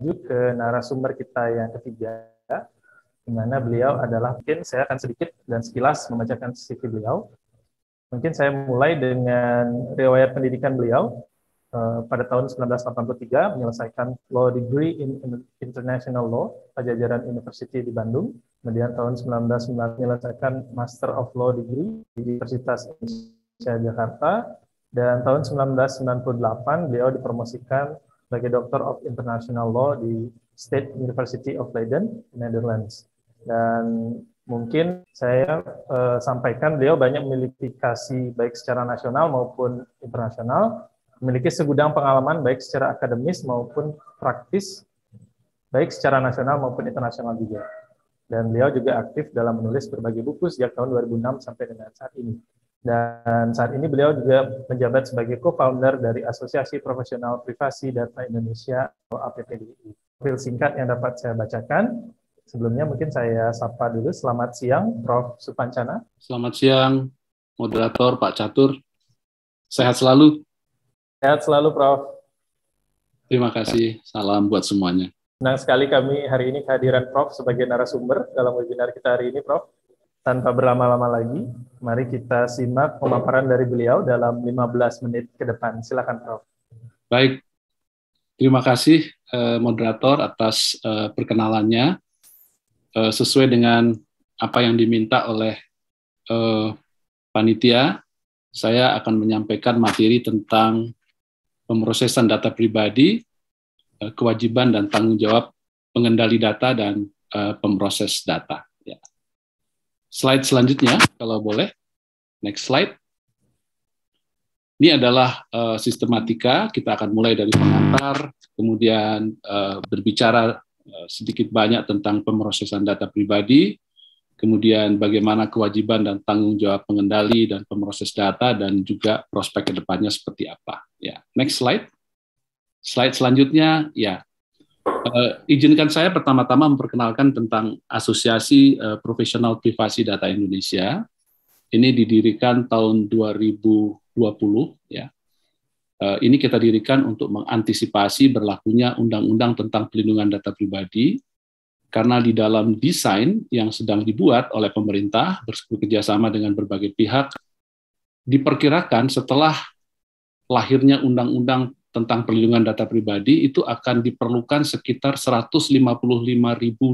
lanjut ke narasumber kita yang ketiga, di mana beliau adalah mungkin saya akan sedikit dan sekilas membacakan CV beliau. Mungkin saya mulai dengan riwayat pendidikan beliau. Uh, pada tahun 1983 menyelesaikan law degree in international law Pajajaran University di Bandung. Kemudian tahun 1990 menyelesaikan Master of Law degree di Universitas Indonesia Jakarta dan tahun 1998 beliau dipromosikan sebagai Doctor of International Law di State University of Leiden, Netherlands. Dan mungkin saya uh, sampaikan beliau banyak memiliki kasih baik secara nasional maupun internasional, memiliki segudang pengalaman baik secara akademis maupun praktis, baik secara nasional maupun internasional juga. Dan beliau juga aktif dalam menulis berbagai buku sejak tahun 2006 sampai dengan saat ini. Dan saat ini beliau juga menjabat sebagai co-founder dari Asosiasi Profesional Privasi Data Indonesia atau APPDI. Profil singkat yang dapat saya bacakan. Sebelumnya mungkin saya sapa dulu. Selamat siang, Prof. Supancana. Selamat siang, moderator Pak Catur. Sehat selalu. Sehat selalu, Prof. Terima kasih. Salam buat semuanya. Senang sekali kami hari ini kehadiran Prof sebagai narasumber dalam webinar kita hari ini, Prof tanpa berlama-lama lagi, mari kita simak pemaparan dari beliau dalam 15 menit ke depan. Silakan, Prof. Baik, terima kasih eh, moderator atas eh, perkenalannya. Eh, sesuai dengan apa yang diminta oleh eh, panitia, saya akan menyampaikan materi tentang pemrosesan data pribadi, eh, kewajiban dan tanggung jawab pengendali data dan eh, pemroses data slide selanjutnya, kalau boleh. Next slide. Ini adalah uh, sistematika. Kita akan mulai dari pengantar, kemudian uh, berbicara uh, sedikit banyak tentang pemrosesan data pribadi, kemudian bagaimana kewajiban dan tanggung jawab pengendali dan pemroses data, dan juga prospek kedepannya seperti apa. Ya, next slide. Slide selanjutnya, ya Uh, izinkan saya pertama-tama memperkenalkan tentang Asosiasi uh, Profesional Privasi Data Indonesia. Ini didirikan tahun 2020 ya. Uh, ini kita dirikan untuk mengantisipasi berlakunya undang-undang tentang pelindungan data pribadi karena di dalam desain yang sedang dibuat oleh pemerintah bekerja sama dengan berbagai pihak diperkirakan setelah lahirnya undang-undang tentang perlindungan data pribadi itu akan diperlukan sekitar 155.000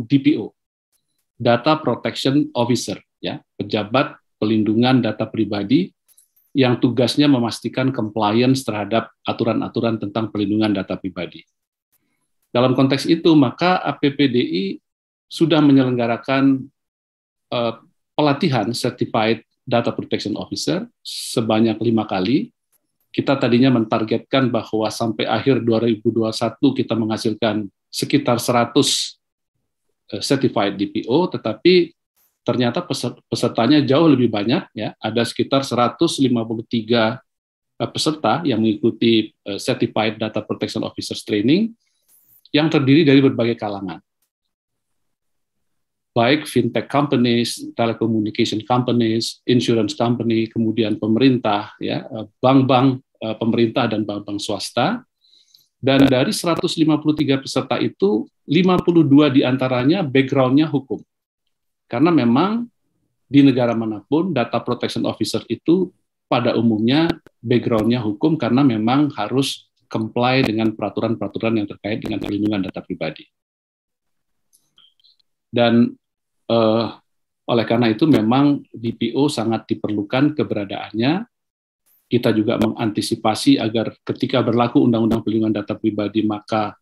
DPO, Data Protection Officer, ya, pejabat pelindungan data pribadi yang tugasnya memastikan compliance terhadap aturan-aturan tentang perlindungan data pribadi. Dalam konteks itu, maka APPDI sudah menyelenggarakan uh, pelatihan Certified Data Protection Officer sebanyak lima kali kita tadinya mentargetkan bahwa sampai akhir 2021 kita menghasilkan sekitar 100 eh, certified DPO, tetapi ternyata pesertanya jauh lebih banyak, ya ada sekitar 153 eh, peserta yang mengikuti eh, Certified Data Protection Officers Training yang terdiri dari berbagai kalangan. Baik fintech companies, telecommunication companies, insurance company, kemudian pemerintah, ya, bank-bank, Eh, pemerintah dan bank-bank swasta. Dan dari 153 peserta itu, 52 diantaranya backgroundnya hukum. Karena memang di negara manapun data protection officer itu pada umumnya backgroundnya hukum karena memang harus comply dengan peraturan-peraturan yang terkait dengan perlindungan data pribadi. Dan eh, oleh karena itu memang DPO sangat diperlukan keberadaannya kita juga mengantisipasi agar ketika berlaku Undang-Undang Perlindungan Data Pribadi, maka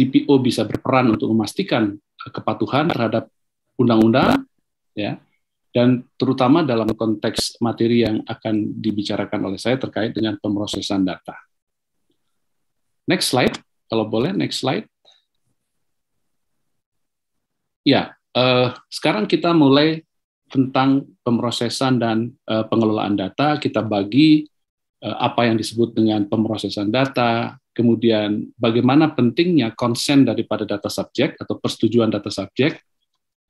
DPO bisa berperan untuk memastikan eh, kepatuhan terhadap undang-undang, ya, dan terutama dalam konteks materi yang akan dibicarakan oleh saya terkait dengan pemrosesan data. Next slide, kalau boleh, next slide. Ya, eh, sekarang kita mulai tentang pemrosesan dan eh, pengelolaan data. Kita bagi Eh, apa yang disebut dengan pemrosesan data, kemudian bagaimana pentingnya konsen daripada data subjek atau persetujuan data subjek,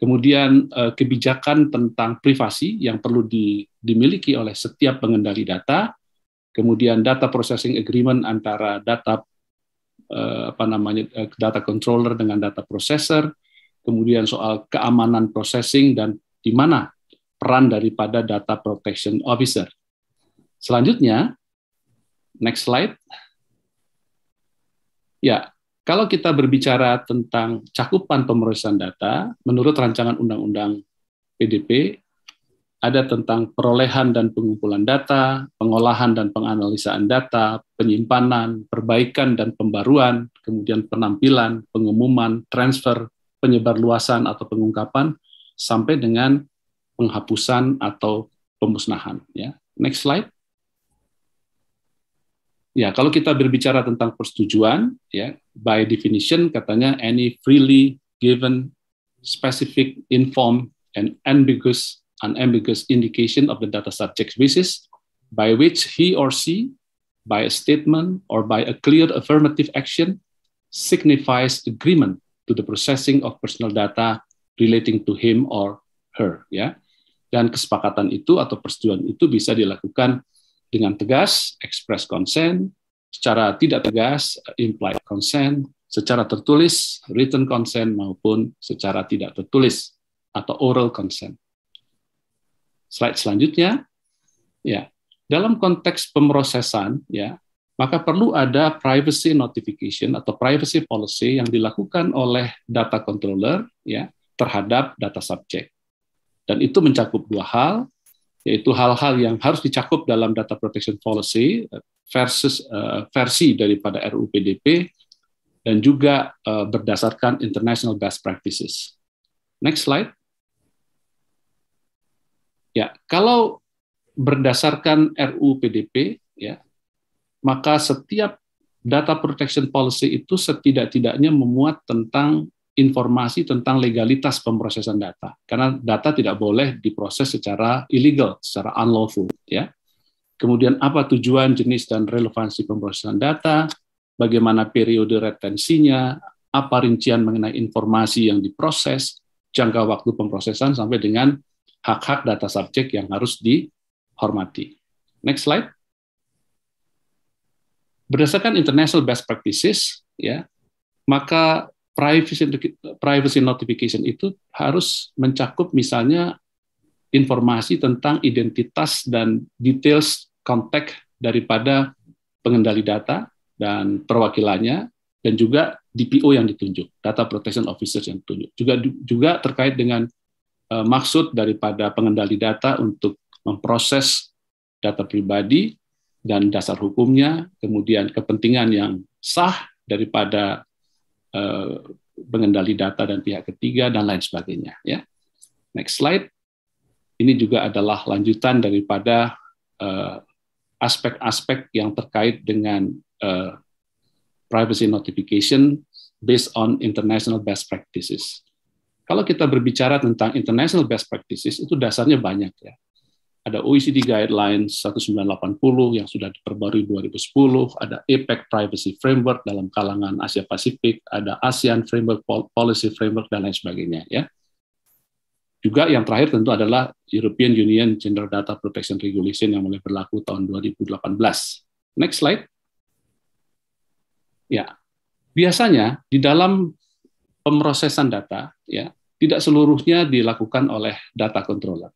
kemudian eh, kebijakan tentang privasi yang perlu di, dimiliki oleh setiap pengendali data, kemudian data processing agreement antara data eh, apa namanya data controller dengan data processor, kemudian soal keamanan processing dan di mana peran daripada data protection officer. Selanjutnya, Next slide. Ya, kalau kita berbicara tentang cakupan pemrosesan data, menurut rancangan undang-undang PDP, ada tentang perolehan dan pengumpulan data, pengolahan dan penganalisaan data, penyimpanan, perbaikan dan pembaruan, kemudian penampilan, pengumuman, transfer, penyebar luasan atau pengungkapan, sampai dengan penghapusan atau pemusnahan. Ya. Next slide. Ya, kalau kita berbicara tentang persetujuan, ya, by definition katanya any freely given specific informed and ambiguous unambiguous indication of the data subject's basis by which he or she by a statement or by a clear affirmative action signifies agreement to the processing of personal data relating to him or her ya. Dan kesepakatan itu atau persetujuan itu bisa dilakukan dengan tegas express consent, secara tidak tegas implied consent, secara tertulis written consent maupun secara tidak tertulis atau oral consent. Slide selanjutnya, ya dalam konteks pemrosesan ya maka perlu ada privacy notification atau privacy policy yang dilakukan oleh data controller ya terhadap data subjek. Dan itu mencakup dua hal, yaitu hal-hal yang harus dicakup dalam data protection policy versus uh, versi daripada RUU PDP dan juga uh, berdasarkan international best practices. Next slide. Ya, kalau berdasarkan RUU PDP ya, maka setiap data protection policy itu setidak-tidaknya memuat tentang informasi tentang legalitas pemrosesan data karena data tidak boleh diproses secara illegal, secara unlawful ya. Kemudian apa tujuan, jenis dan relevansi pemrosesan data, bagaimana periode retensinya, apa rincian mengenai informasi yang diproses, jangka waktu pemrosesan sampai dengan hak-hak data subjek yang harus dihormati. Next slide. Berdasarkan international best practices ya, maka privacy privacy notification itu harus mencakup misalnya informasi tentang identitas dan details kontak daripada pengendali data dan perwakilannya dan juga DPO yang ditunjuk, data protection officers yang ditunjuk. Juga juga terkait dengan uh, maksud daripada pengendali data untuk memproses data pribadi dan dasar hukumnya, kemudian kepentingan yang sah daripada Eh, pengendali data dan pihak ketiga dan lain sebagainya ya. Next slide. Ini juga adalah lanjutan daripada eh, aspek-aspek yang terkait dengan uh, privacy notification based on international best practices. Kalau kita berbicara tentang international best practices itu dasarnya banyak ya ada OECD Guidelines 1980 yang sudah diperbarui 2010, ada APEC Privacy Framework dalam kalangan Asia Pasifik, ada ASEAN Framework Policy Framework dan lain sebagainya ya. Juga yang terakhir tentu adalah European Union General Data Protection Regulation yang mulai berlaku tahun 2018. Next slide. Ya. Biasanya di dalam pemrosesan data ya, tidak seluruhnya dilakukan oleh data controller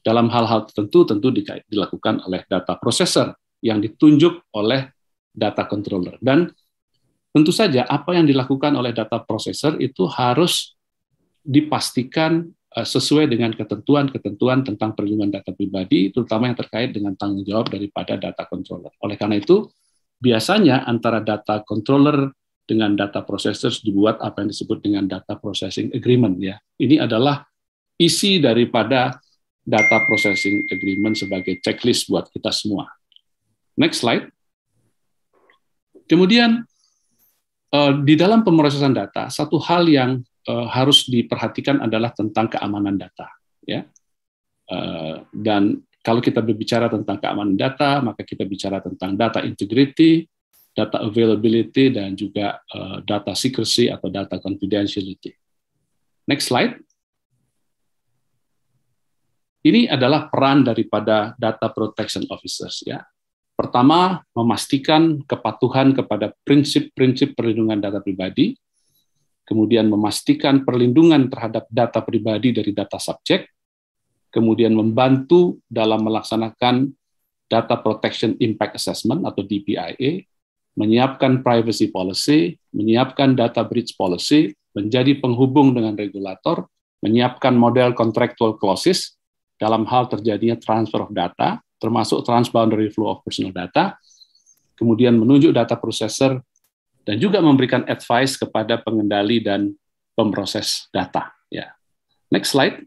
dalam hal-hal tertentu tentu dilakukan oleh data processor yang ditunjuk oleh data controller. Dan tentu saja apa yang dilakukan oleh data processor itu harus dipastikan eh, sesuai dengan ketentuan-ketentuan tentang perlindungan data pribadi, terutama yang terkait dengan tanggung jawab daripada data controller. Oleh karena itu, biasanya antara data controller dengan data processor dibuat apa yang disebut dengan data processing agreement ya. Ini adalah isi daripada data processing agreement sebagai checklist buat kita semua. Next slide. Kemudian eh, di dalam pemrosesan data, satu hal yang eh, harus diperhatikan adalah tentang keamanan data. Ya, eh, dan kalau kita berbicara tentang keamanan data, maka kita bicara tentang data integrity, data availability, dan juga data secrecy atau data confidentiality. Next slide. Ini adalah peran daripada data protection officers ya. Pertama, memastikan kepatuhan kepada prinsip-prinsip perlindungan data pribadi, kemudian memastikan perlindungan terhadap data pribadi dari data subjek, kemudian membantu dalam melaksanakan data protection impact assessment atau DPIA, menyiapkan privacy policy, menyiapkan data breach policy, menjadi penghubung dengan regulator, menyiapkan model contractual clauses, dalam hal terjadinya transfer of data, termasuk transboundary flow of personal data, kemudian menunjuk data processor, dan juga memberikan advice kepada pengendali dan pemroses data. Ya. Next slide.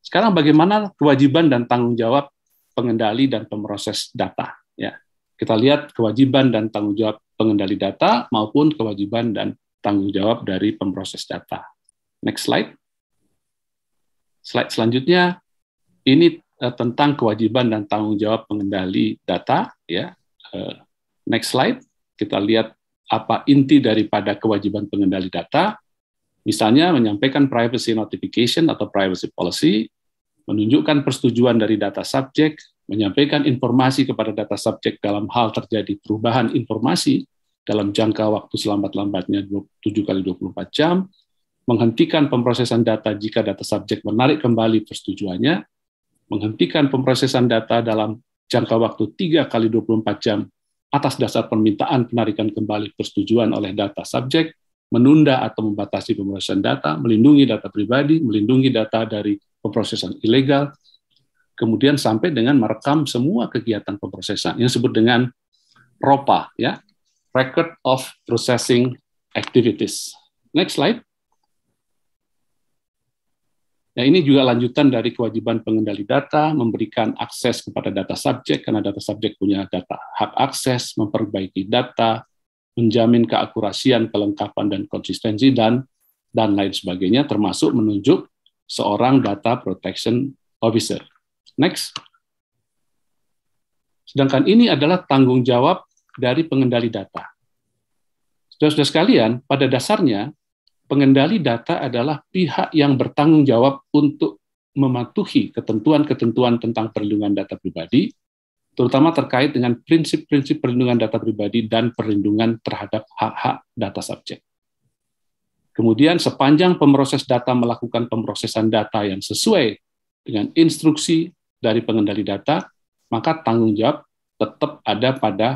Sekarang bagaimana kewajiban dan tanggung jawab pengendali dan pemroses data. Ya. Kita lihat kewajiban dan tanggung jawab pengendali data maupun kewajiban dan tanggung jawab dari pemroses data. Next slide. Slide selanjutnya ini uh, tentang kewajiban dan tanggung jawab pengendali data. Ya, uh, next slide kita lihat apa inti daripada kewajiban pengendali data. Misalnya menyampaikan privacy notification atau privacy policy, menunjukkan persetujuan dari data subjek, menyampaikan informasi kepada data subjek dalam hal terjadi perubahan informasi dalam jangka waktu selambat-lambatnya 7 kali 24 jam, menghentikan pemrosesan data jika data subjek menarik kembali persetujuannya, menghentikan pemrosesan data dalam jangka waktu 3 kali 24 jam atas dasar permintaan penarikan kembali persetujuan oleh data subjek, menunda atau membatasi pemrosesan data, melindungi data pribadi, melindungi data dari pemrosesan ilegal, kemudian sampai dengan merekam semua kegiatan pemrosesan yang disebut dengan ROPA, ya, Record of Processing Activities. Next slide. Ya, ini juga lanjutan dari kewajiban pengendali data, memberikan akses kepada data subjek, karena data subjek punya data hak akses, memperbaiki data, menjamin keakurasian, kelengkapan, dan konsistensi, dan dan lain sebagainya, termasuk menunjuk seorang data protection officer. Next. Sedangkan ini adalah tanggung jawab dari pengendali data. sudah sudah sekalian, pada dasarnya pengendali data adalah pihak yang bertanggung jawab untuk mematuhi ketentuan-ketentuan tentang perlindungan data pribadi, terutama terkait dengan prinsip-prinsip perlindungan data pribadi dan perlindungan terhadap hak-hak data subjek. Kemudian sepanjang pemroses data melakukan pemrosesan data yang sesuai dengan instruksi dari pengendali data, maka tanggung jawab tetap ada pada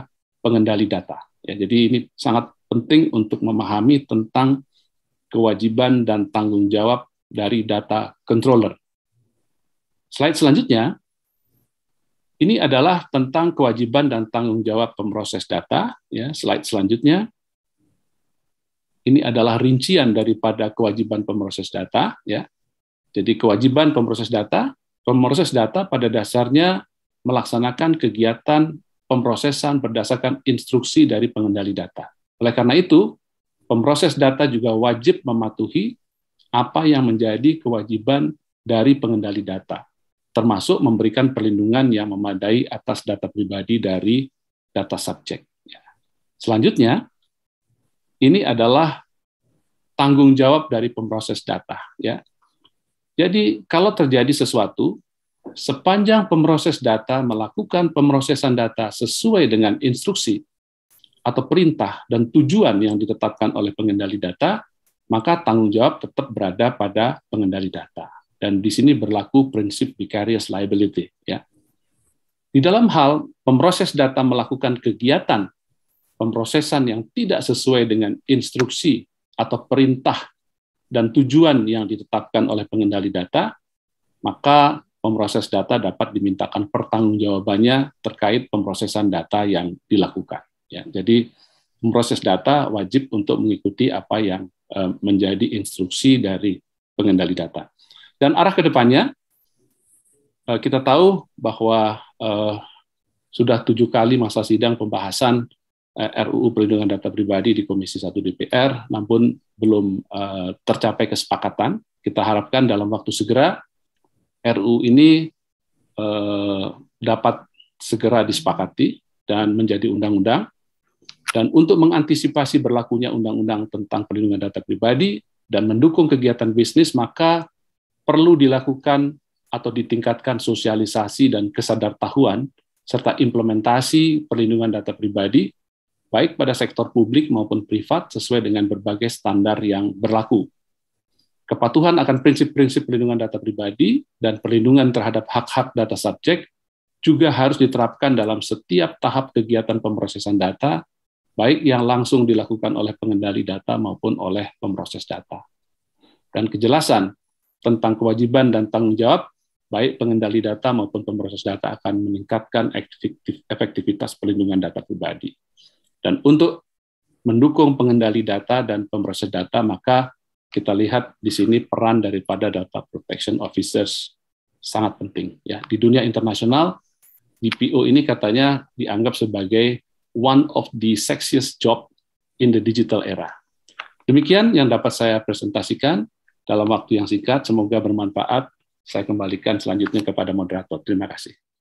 pengendali data. Ya, jadi ini sangat penting untuk memahami tentang kewajiban dan tanggung jawab dari data controller. Slide selanjutnya, ini adalah tentang kewajiban dan tanggung jawab pemroses data. Ya, slide selanjutnya, ini adalah rincian daripada kewajiban pemroses data. Ya, jadi kewajiban pemroses data, pemroses data pada dasarnya melaksanakan kegiatan pemrosesan berdasarkan instruksi dari pengendali data. Oleh karena itu, Pemroses data juga wajib mematuhi apa yang menjadi kewajiban dari pengendali data, termasuk memberikan perlindungan yang memadai atas data pribadi dari data subjek. Ya. Selanjutnya, ini adalah tanggung jawab dari pemroses data. Ya. Jadi kalau terjadi sesuatu, sepanjang pemroses data melakukan pemrosesan data sesuai dengan instruksi atau perintah dan tujuan yang ditetapkan oleh pengendali data, maka tanggung jawab tetap berada pada pengendali data. Dan di sini berlaku prinsip vicarious liability. Ya. Di dalam hal pemroses data melakukan kegiatan pemrosesan yang tidak sesuai dengan instruksi atau perintah dan tujuan yang ditetapkan oleh pengendali data, maka pemroses data dapat dimintakan pertanggungjawabannya terkait pemrosesan data yang dilakukan. Ya, jadi proses data wajib untuk mengikuti apa yang e, menjadi instruksi dari pengendali data. Dan arah ke depannya, e, kita tahu bahwa e, sudah tujuh kali masa sidang pembahasan RUU Perlindungan Data Pribadi di Komisi 1 DPR, namun belum tercapai kesepakatan. Kita harapkan dalam waktu segera RUU ini dapat segera disepakati dan menjadi undang-undang dan untuk mengantisipasi berlakunya undang-undang tentang perlindungan data pribadi dan mendukung kegiatan bisnis, maka perlu dilakukan atau ditingkatkan sosialisasi dan tahuan serta implementasi perlindungan data pribadi baik pada sektor publik maupun privat sesuai dengan berbagai standar yang berlaku. Kepatuhan akan prinsip-prinsip perlindungan data pribadi dan perlindungan terhadap hak-hak data subjek juga harus diterapkan dalam setiap tahap kegiatan pemrosesan data baik yang langsung dilakukan oleh pengendali data maupun oleh pemroses data. Dan kejelasan tentang kewajiban dan tanggung jawab baik pengendali data maupun pemroses data akan meningkatkan efektivitas pelindungan data pribadi. Dan untuk mendukung pengendali data dan pemroses data, maka kita lihat di sini peran daripada data protection officers sangat penting. Ya, di dunia internasional, DPO ini katanya dianggap sebagai one of the sexiest job in the digital era. Demikian yang dapat saya presentasikan dalam waktu yang singkat. Semoga bermanfaat. Saya kembalikan selanjutnya kepada moderator. Terima kasih.